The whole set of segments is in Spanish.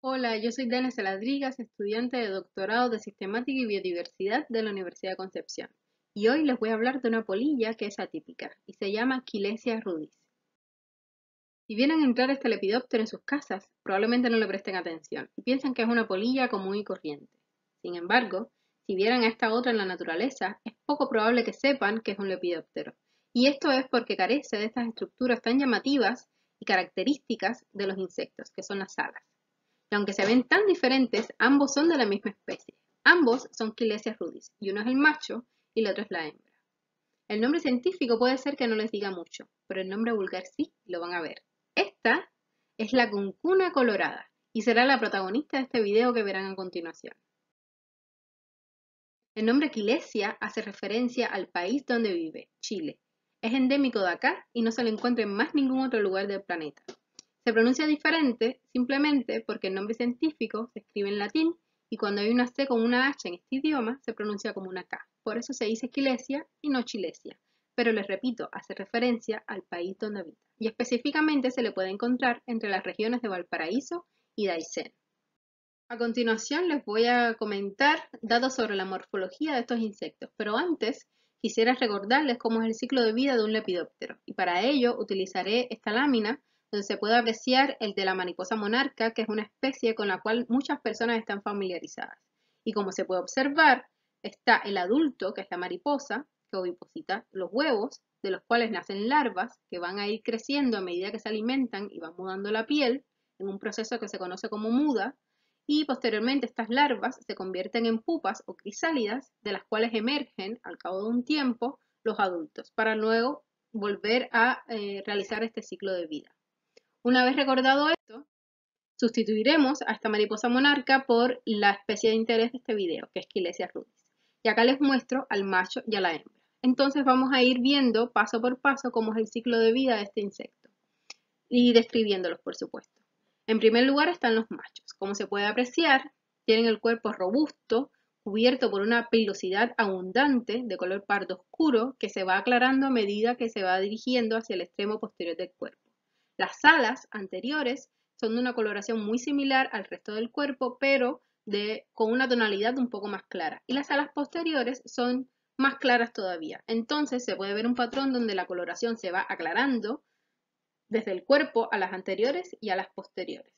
Hola, yo soy Denise Saladrigas, estudiante de doctorado de Sistemática y Biodiversidad de la Universidad de Concepción. Y hoy les voy a hablar de una polilla que es atípica y se llama Quilesia rudis. Si vieran entrar este lepidóptero en sus casas, probablemente no le presten atención y piensan que es una polilla común y corriente. Sin embargo, si vieran a esta otra en la naturaleza, es poco probable que sepan que es un lepidóptero. Y esto es porque carece de estas estructuras tan llamativas y características de los insectos, que son las alas. Y aunque se ven tan diferentes, ambos son de la misma especie. Ambos son Quilesia rudis, y uno es el macho y el otro es la hembra. El nombre científico puede ser que no les diga mucho, pero el nombre vulgar sí, lo van a ver. Esta es la cuncuna colorada y será la protagonista de este video que verán a continuación. El nombre Quilesia hace referencia al país donde vive, Chile. Es endémico de acá y no se lo encuentra en más ningún otro lugar del planeta. Se pronuncia diferente simplemente porque el nombre científico se escribe en latín y cuando hay una C con una H en este idioma se pronuncia como una K. Por eso se dice Quilesia y no Chilesia. Pero les repito, hace referencia al país donde habita. Y específicamente se le puede encontrar entre las regiones de Valparaíso y Daisen. A continuación les voy a comentar datos sobre la morfología de estos insectos, pero antes quisiera recordarles cómo es el ciclo de vida de un lepidóptero y para ello utilizaré esta lámina donde se puede apreciar el de la mariposa monarca, que es una especie con la cual muchas personas están familiarizadas. Y como se puede observar, está el adulto, que es la mariposa, que oviposita los huevos, de los cuales nacen larvas, que van a ir creciendo a medida que se alimentan y van mudando la piel, en un proceso que se conoce como muda, y posteriormente estas larvas se convierten en pupas o crisálidas, de las cuales emergen al cabo de un tiempo los adultos, para luego volver a eh, realizar este ciclo de vida. Una vez recordado esto, sustituiremos a esta mariposa monarca por la especie de interés de este video, que es Quilesia rudis. Y acá les muestro al macho y a la hembra. Entonces vamos a ir viendo paso por paso cómo es el ciclo de vida de este insecto y describiéndolos, por supuesto. En primer lugar están los machos. Como se puede apreciar, tienen el cuerpo robusto, cubierto por una pilosidad abundante de color pardo oscuro que se va aclarando a medida que se va dirigiendo hacia el extremo posterior del cuerpo. Las alas anteriores son de una coloración muy similar al resto del cuerpo, pero de, con una tonalidad un poco más clara. Y las alas posteriores son más claras todavía. Entonces se puede ver un patrón donde la coloración se va aclarando desde el cuerpo a las anteriores y a las posteriores.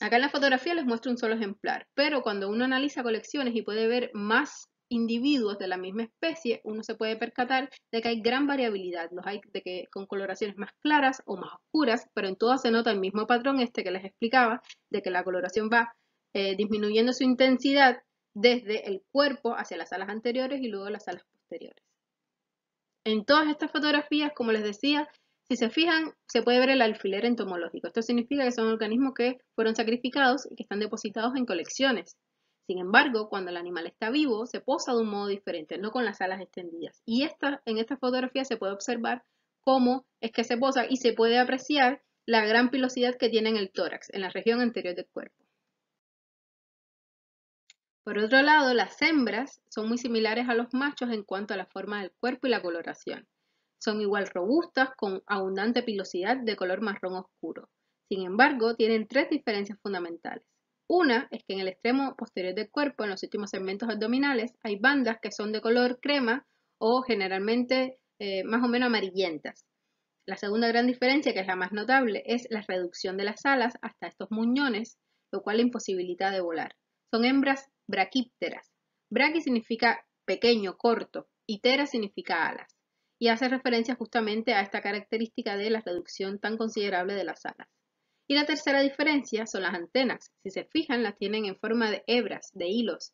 Acá en la fotografía les muestro un solo ejemplar, pero cuando uno analiza colecciones y puede ver más individuos de la misma especie, uno se puede percatar de que hay gran variabilidad. Los hay de que, con coloraciones más claras o más oscuras, pero en todas se nota el mismo patrón este que les explicaba, de que la coloración va eh, disminuyendo su intensidad desde el cuerpo hacia las alas anteriores y luego las alas posteriores. En todas estas fotografías, como les decía, si se fijan, se puede ver el alfiler entomológico. Esto significa que son organismos que fueron sacrificados y que están depositados en colecciones sin embargo, cuando el animal está vivo, se posa de un modo diferente, no con las alas extendidas. Y en esta fotografía se puede observar cómo es que se posa y se puede apreciar la gran pilosidad que tiene en el tórax, en la región anterior del cuerpo. Por otro lado, las hembras son muy similares a los machos en cuanto a la forma del cuerpo y la coloración. Son igual robustas con abundante pilosidad de color marrón oscuro. Sin embargo, tienen tres diferencias fundamentales. Una es que en el extremo posterior del cuerpo, en los últimos segmentos abdominales, hay bandas que son de color crema o generalmente eh, más o menos amarillentas. La segunda gran diferencia, que es la más notable, es la reducción de las alas hasta estos muñones, lo cual le imposibilita de volar. Son hembras braquípteras. Braqui significa pequeño, corto, y tera significa alas, y hace referencia justamente a esta característica de la reducción tan considerable de las alas. Y la tercera diferencia son las antenas. Si se fijan, las tienen en forma de hebras, de hilos.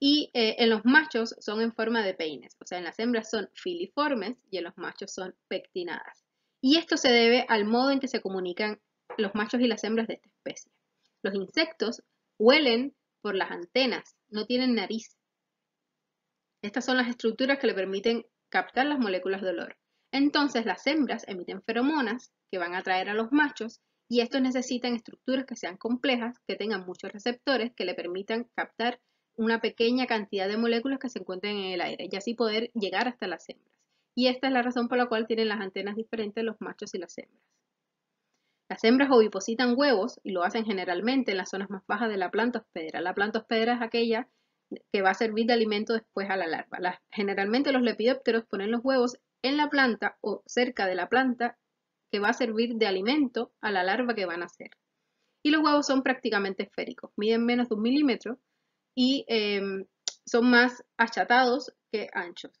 Y eh, en los machos son en forma de peines. O sea, en las hembras son filiformes y en los machos son pectinadas. Y esto se debe al modo en que se comunican los machos y las hembras de esta especie. Los insectos huelen por las antenas, no tienen nariz. Estas son las estructuras que le permiten captar las moléculas de olor. Entonces las hembras emiten feromonas que van a atraer a los machos y estos necesitan estructuras que sean complejas, que tengan muchos receptores, que le permitan captar una pequeña cantidad de moléculas que se encuentren en el aire y así poder llegar hasta las hembras. Y esta es la razón por la cual tienen las antenas diferentes los machos y las hembras. Las hembras ovipositan huevos y lo hacen generalmente en las zonas más bajas de la planta hospedera. La planta hospedera es aquella que va a servir de alimento después a la larva. generalmente los lepidópteros ponen los huevos en la planta o cerca de la planta que va a servir de alimento a la larva que van a hacer. Y los huevos son prácticamente esféricos, miden menos de un milímetro y em, son más achatados que anchos.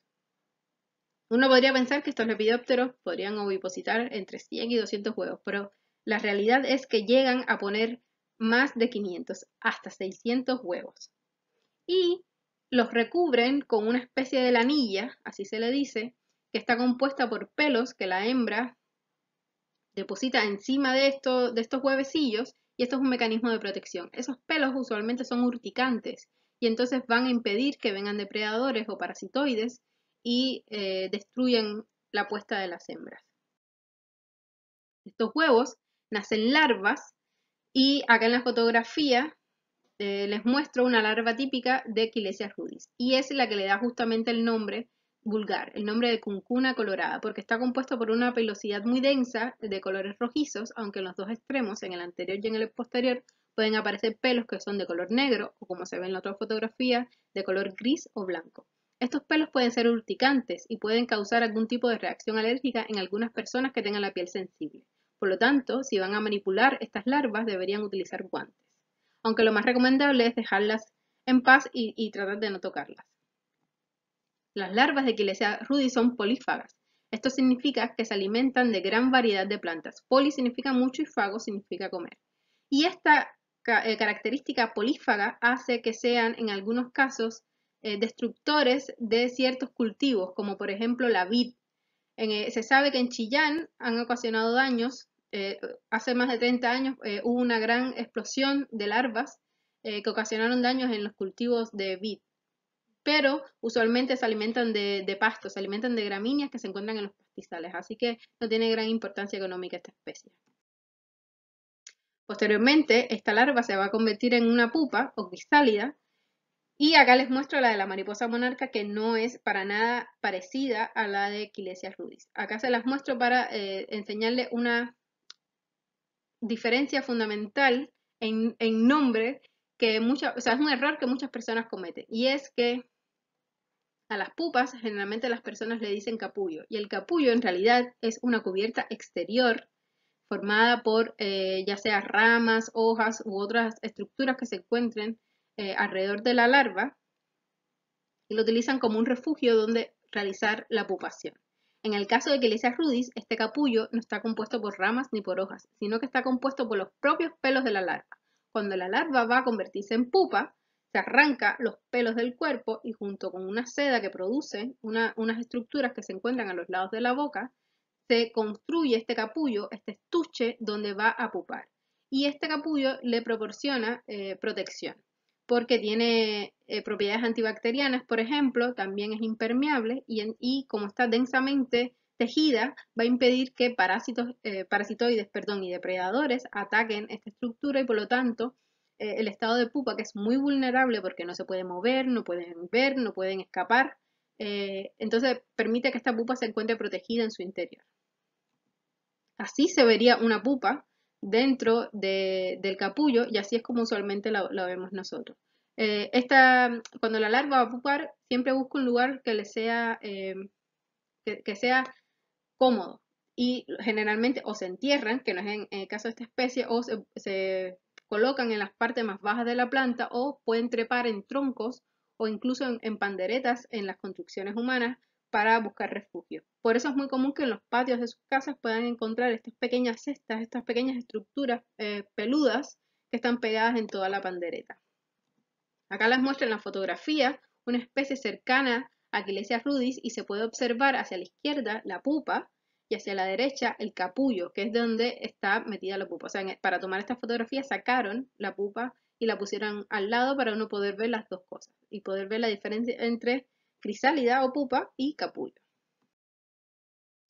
Uno podría pensar que estos lepidópteros podrían ovipositar entre 100 y 200 huevos, pero la realidad es que llegan a poner más de 500, hasta 600 huevos. Y los recubren con una especie de lanilla, así se le dice, que está compuesta por pelos que la hembra deposita encima de, estos huevecillos y esto es un mecanismo de protección. Esos pelos usualmente son urticantes y entonces van a impedir que vengan depredadores o parasitoides y eh, destruyen la puesta de las hembras. Estos huevos nacen larvas y acá en la fotografía eh, les muestro una larva típica de Quilesia rudis y es la que le da justamente el nombre vulgar, el nombre de cuncuna colorada, porque está compuesto por una pelosidad muy densa de colores rojizos, aunque en los dos extremos, en el anterior y en el posterior, pueden aparecer pelos que son de color negro o como se ve en la otra fotografía, de color gris o blanco. Estos pelos pueden ser urticantes y pueden causar algún tipo de reacción alérgica en algunas personas que tengan la piel sensible. Por lo tanto, si van a manipular estas larvas, deberían utilizar guantes. Aunque lo más recomendable es dejarlas en paz y, y tratar de no tocarlas. Las larvas de Quilesia rudy son polífagas. Esto significa que se alimentan de gran variedad de plantas. Poli significa mucho y fago significa comer. Y esta eh, característica polífaga hace que sean, en algunos casos, eh, destructores de ciertos cultivos, como por ejemplo la vid. Eh, se sabe que en Chillán han ocasionado daños. hace más de 30 años hubo una gran explosión de larvas que ocasionaron daños en los cultivos de vid pero usualmente se alimentan de, pastos, se alimentan de gramíneas que se encuentran en los pastizales, así que no tiene gran importancia económica esta especie. Posteriormente, esta larva se va a convertir en una pupa o cristálida, y acá les muestro la de la mariposa monarca que no es para nada parecida a la de Quilesias rudis. Acá se las muestro para eh, enseñarle una diferencia fundamental en, nombre que o sea, es un error que muchas personas cometen y es que a las pupas generalmente las personas le dicen capullo y el capullo en realidad es una cubierta exterior formada por eh, ya sea ramas, hojas u otras estructuras que se encuentren eh, alrededor de la larva y lo utilizan como un refugio donde realizar la pupación. En el caso de sea rudis, este capullo no está compuesto por ramas ni por hojas, sino que está compuesto por los propios pelos de la larva. Cuando la larva va a convertirse en pupa, se arranca los pelos del cuerpo y junto con una seda que produce unas estructuras que se encuentran a los lados de la boca, se construye este capullo, este estuche donde va a pupar. Y este capullo le proporciona eh, protección porque tiene eh, propiedades antibacterianas, por ejemplo, también es impermeable y, como está densamente tejida, va a impedir que parásitos, eh, parasitoides perdón, y depredadores ataquen esta estructura y por lo tanto eh, el estado de pupa, que es muy vulnerable porque no se puede mover, no pueden ver, no pueden escapar. Eh, entonces permite que esta pupa se encuentre protegida en su interior. Así se vería una pupa dentro del capullo y así es como usualmente la, vemos nosotros. Eh, esta, cuando la larva va a pupar, siempre busca un lugar que le sea, que, sea cómodo y generalmente o se entierran, que no es en, el caso de esta especie, o se colocan en las partes más bajas de la planta o pueden trepar en troncos o incluso en, panderetas en las construcciones humanas para buscar refugio. Por eso es muy común que en los patios de sus casas puedan encontrar estas pequeñas cestas, estas pequeñas estructuras eh, peludas que están pegadas en toda la pandereta. Acá las muestro en la fotografía una especie cercana a Aquilesia rudis y se puede observar hacia la izquierda la pupa, y hacia la derecha el capullo, que es donde está metida la pupa. O sea, e, para tomar esta fotografía sacaron la pupa y la pusieron al lado para uno poder ver las dos cosas y poder ver la diferencia entre crisálida o pupa y capullo.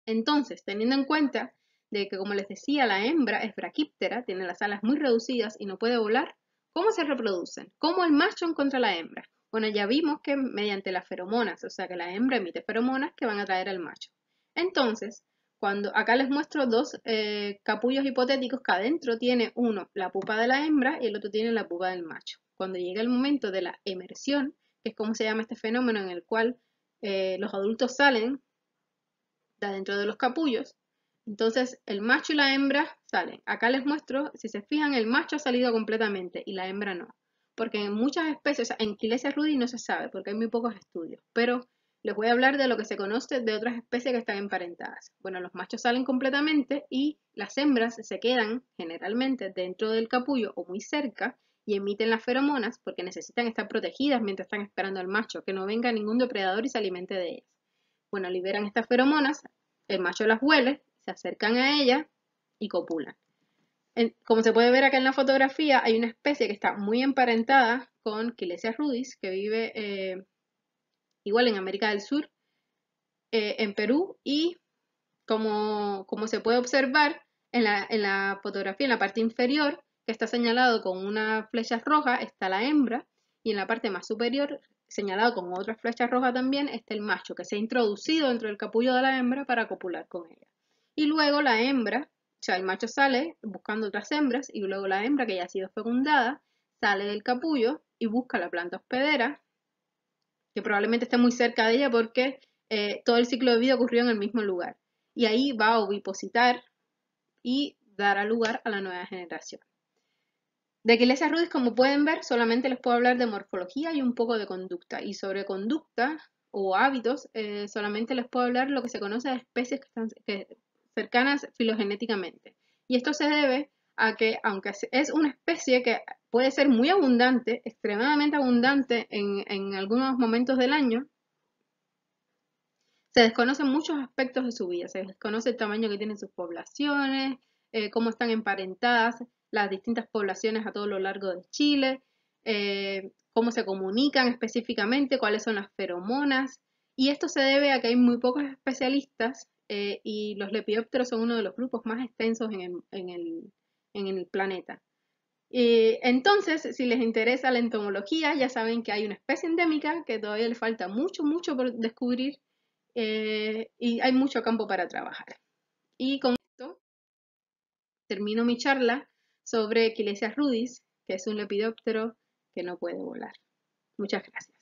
Entonces, teniendo en cuenta de que, como les decía, la hembra es braquíptera, tiene las alas muy reducidas y no puede volar, ¿cómo se reproducen? ¿Cómo el macho encuentra la hembra? Bueno, ya vimos que mediante las feromonas, o sea que la hembra emite feromonas que van a atraer al macho. Entonces, cuando acá les muestro dos eh, capullos hipotéticos que adentro tiene uno la pupa de la hembra y el otro tiene la pupa del macho. Cuando llega el momento de la emersión, que es como se llama este fenómeno en el cual eh, los adultos salen de adentro de los capullos, entonces el macho y la hembra salen. Acá les muestro, si se fijan, el macho ha salido completamente y la hembra no. Porque en muchas especies, o sea, en Quilesia rudy no se sabe porque hay muy pocos estudios, pero les voy a hablar de lo que se conoce de otras especies que están emparentadas. Bueno, los machos salen completamente y las hembras se quedan generalmente dentro del capullo o muy cerca y emiten las feromonas porque necesitan estar protegidas mientras están esperando al macho, que no venga ningún depredador y se alimente de ellas. Bueno, liberan estas feromonas, el macho las huele, se acercan a ellas y copulan. Como se puede ver acá en la fotografía, hay una especie que está muy emparentada con Quilesia rudis, que vive eh, igual en América del Sur, eh, en Perú y como, se puede observar en la, en la fotografía, en la parte inferior, que está señalado con una flecha roja, está la hembra y en la parte más superior, señalado con otra flecha roja también, está el macho que se ha introducido dentro del capullo de la hembra para copular con ella. Y luego la hembra, o sea, el macho sale buscando otras hembras y luego la hembra que ya ha sido fecundada sale del capullo y busca la planta hospedera probablemente esté muy cerca de ella porque eh, todo el ciclo de vida ocurrió en el mismo lugar. Y ahí va a ovipositar y dará lugar a la nueva generación. De esas rudis, como pueden ver, solamente les puedo hablar de morfología y un poco de conducta. Y sobre conducta o hábitos, eh, solamente les puedo hablar lo que se conoce de especies que están cercanas filogenéticamente. Y esto se debe a que aunque es una especie que puede ser muy abundante, extremadamente abundante en, algunos momentos del año, se desconocen muchos aspectos de su vida, se desconoce el tamaño que tienen sus poblaciones, eh, cómo están emparentadas las distintas poblaciones a todo lo largo de Chile, eh, cómo se comunican específicamente, cuáles son las feromonas, y esto se debe a que hay muy pocos especialistas eh, y los lepidópteros son uno de los grupos más extensos en el, en el en el planeta. Y entonces, si les interesa la entomología, ya saben que hay una especie endémica que todavía le falta mucho, mucho por descubrir eh, y hay mucho campo para trabajar. Y con esto termino mi charla sobre Quilesias rudis, que es un lepidóptero que no puede volar. Muchas gracias.